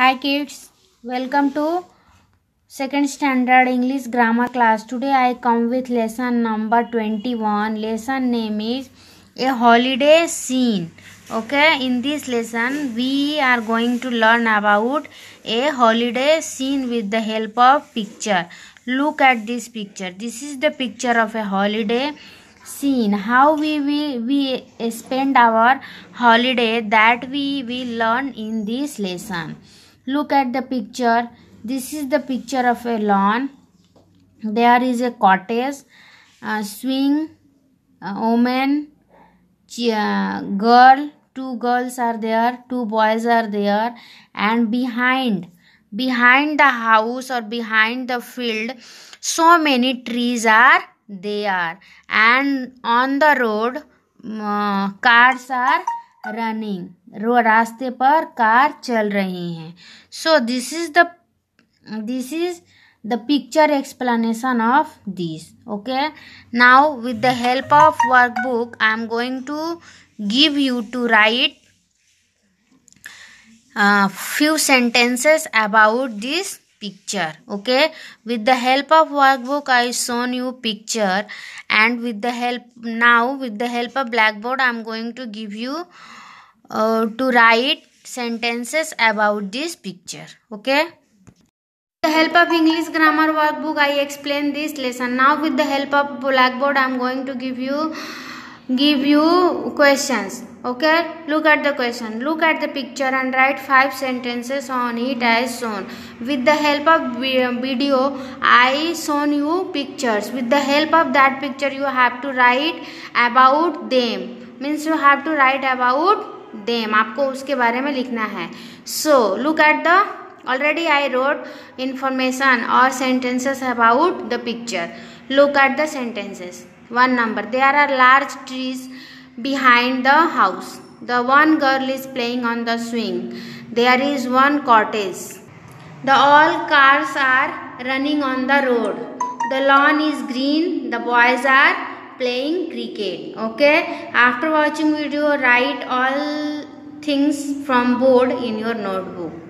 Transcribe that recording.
Hi kids, welcome to second standard English grammar class. Today I come with lesson number 21. Lesson name is a holiday scene. Okay, in this lesson we are going to learn about a holiday scene with the help of picture. Look at this picture. This is the picture of a holiday scene how we will we, we spend our holiday that we will learn in this lesson look at the picture this is the picture of a lawn there is a cottage a swing a woman a uh, girl two girls are there two boys are there and behind behind the house or behind the field so many trees are there and on the road uh, cars are running रो रास्ते पर कार चल रही हैं so this is the this is the picture explanation of this okay now with the help of workbook I am going to give you to write few sentences about this picture okay with the help of workbook i shown you picture and with the help now with the help of blackboard i'm going to give you uh, to write sentences about this picture okay with the help of english grammar workbook i explain this lesson now with the help of blackboard i'm going to give you give you questions okay look at the question look at the picture and write five sentences on it as shown with the help of video i shown you pictures with the help of that picture you have to write about them means you have to write about them आपको उसके बारे में लिखना है so look at the already i wrote information or sentences about the picture look at the sentences one number there are large trees behind the house. The one girl is playing on the swing. There is one cottage. The all cars are running on the road. The lawn is green. The boys are playing cricket. Okay. After watching video, write all things from board in your notebook.